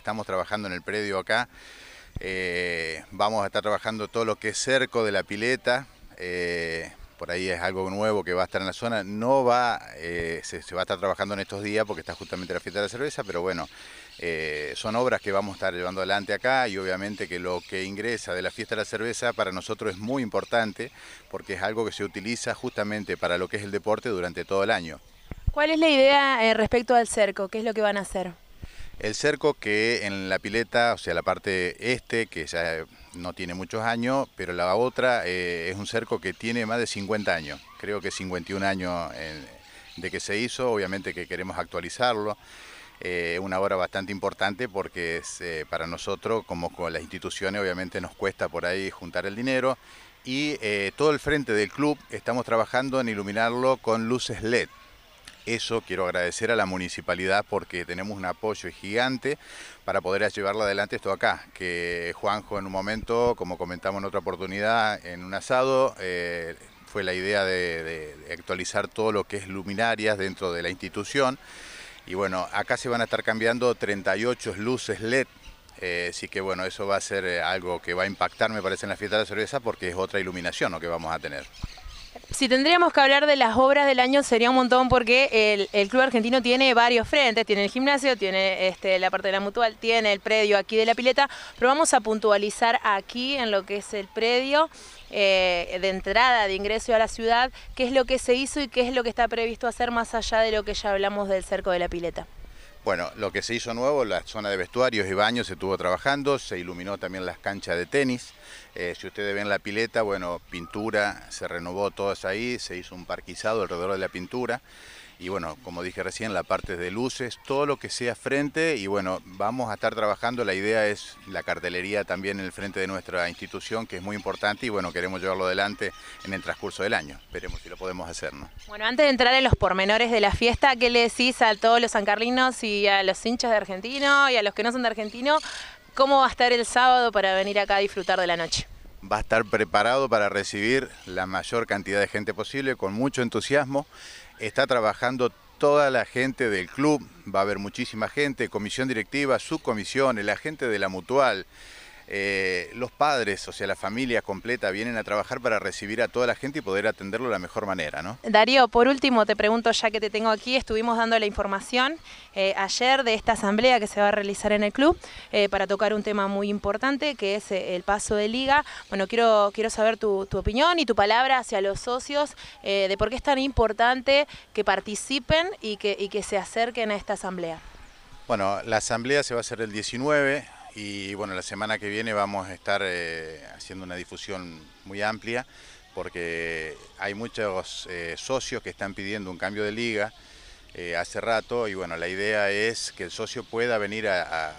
estamos trabajando en el predio acá. Eh, vamos a estar trabajando todo lo que es cerco de la pileta. Eh, por ahí es algo nuevo que va a estar en la zona. No va, eh, se, se, va a estar trabajando en estos días porque está justamente la fiesta de la cerveza, pero bueno, son obras que vamos a estar llevando adelante acá y obviamente que lo que ingresa de la fiesta de la cerveza para nosotros es muy importante porque es algo que se utiliza justamente para lo que es el deporte durante todo el año. ¿Cuál es la idea respecto al cerco? ¿Qué es lo que van a hacer? El cerco que en la pileta, o sea, la parte este, que ya no tiene muchos años, pero la otra eh, es un cerco que tiene más de 50 años, creo que 51 años eh, de que se hizo, obviamente que queremos actualizarlo. es eh, una obra bastante importante porque es, para nosotros, como con las instituciones, obviamente nos cuesta por ahí juntar el dinero. Y todo el frente del club estamos trabajando en iluminarlo con luces LED. Eso quiero agradecer a la municipalidad porque tenemos un apoyo gigante para poder llevarla adelante esto acá. Que Juanjo en un momento, como comentamos en otra oportunidad, en un asado, eh, fue la idea de, actualizar todo lo que es luminarias dentro de la institución. Y bueno, acá se van a estar cambiando 38 luces LED eh, así que bueno, eso va a ser eh, algo que va a impactar, me parece, en la fiesta de la cerveza porque es otra iluminación lo que vamos a tener si tendríamos que hablar de las obras del año sería un montón porque el, Club Argentino tiene varios frentes, tiene el gimnasio, tiene este, la parte de la mutual, tiene el predio aquí de la pileta, pero vamos a puntualizar aquí en lo que es el predio eh, de entrada, de ingreso a la ciudad, qué es lo que se hizo y qué es lo que está previsto hacer más allá de lo que ya hablamos del cerco de la pileta. Bueno, lo que se hizo nuevo, la zona de vestuarios y baños se estuvo trabajando, se iluminó también las canchas de tenis. Eh, si ustedes ven la pileta, bueno, pintura, se renovó todas ahí, se hizo un parquizado alrededor de la pintura y bueno, como dije recién, la parte de luces, todo lo que sea frente y bueno, vamos a estar trabajando, la idea es la cartelería también en el frente de nuestra institución, que es muy importante y bueno, queremos llevarlo adelante en el transcurso del año, esperemos si lo podemos hacer. ¿no? Bueno, antes de entrar en los pormenores de la fiesta, ¿qué le decís a todos los sancarlinos y a los hinchas de Argentino y a los que no son de Argentino? ¿Cómo va a estar el sábado para venir acá a disfrutar de la noche? va a estar preparado para recibir la mayor cantidad de gente posible con mucho entusiasmo. Está trabajando toda la gente del club, va a haber muchísima gente, comisión directiva, subcomisión, el agente de la mutual. Eh, los padres, o sea, la familia completa, vienen a trabajar para recibir a toda la gente y poder atenderlo de la mejor manera, ¿no? Darío, por último te pregunto, ya que te tengo aquí, estuvimos dando la información eh, ayer de esta asamblea que se va a realizar en el club eh, para tocar un tema muy importante que es el paso de liga. Bueno, quiero, quiero saber tu, opinión y tu palabra hacia los socios de por qué es tan importante que participen y que, y que se acerquen a esta asamblea. Bueno, la asamblea se va a hacer el 19, y bueno, la semana que viene vamos a estar eh, haciendo una difusión muy amplia porque hay muchos eh, socios que están pidiendo un cambio de liga eh, hace rato y bueno, la idea es que el socio pueda venir a,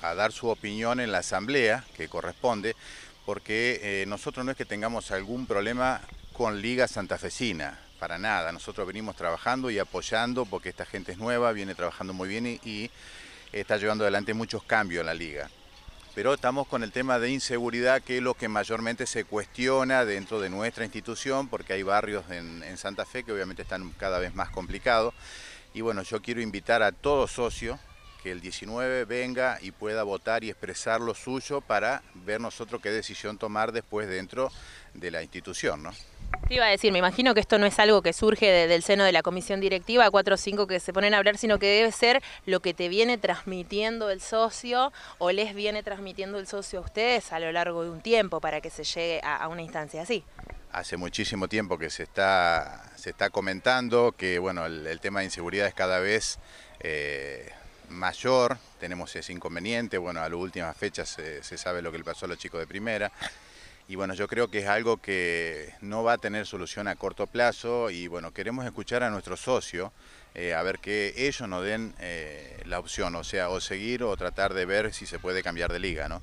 dar su opinión en la asamblea que corresponde porque nosotros no es que tengamos algún problema con Liga Santafesina, para nada, nosotros venimos trabajando y apoyando porque esta gente es nueva, viene trabajando muy bien y está llevando adelante muchos cambios en la liga. Pero estamos con el tema de inseguridad, que es lo que mayormente se cuestiona dentro de nuestra institución, porque hay barrios en, Santa Fe que obviamente están cada vez más complicados. Y bueno, yo quiero invitar a todo socio que el 19 venga y pueda votar y expresar lo suyo para ver nosotros qué decisión tomar después dentro de la institución, ¿no? Te iba a decir, me imagino que esto no es algo que surge del seno de la comisión directiva, cuatro o cinco que se ponen a hablar, sino que debe ser lo que te viene transmitiendo el socio o les viene transmitiendo el socio a ustedes a lo largo de un tiempo para que se llegue a, una instancia así. Hace muchísimo tiempo que se está, se está comentando que bueno, el, tema de inseguridad es cada vez eh, mayor, tenemos ese inconveniente, bueno, a las últimas fechas se, se sabe lo que le pasó a los chicos de primera y bueno, yo creo que es algo que no va a tener solución a corto plazo y bueno, queremos escuchar a nuestros socio eh, a ver que ellos nos den eh, la opción, o sea, o seguir o tratar de ver si se puede cambiar de liga, ¿no?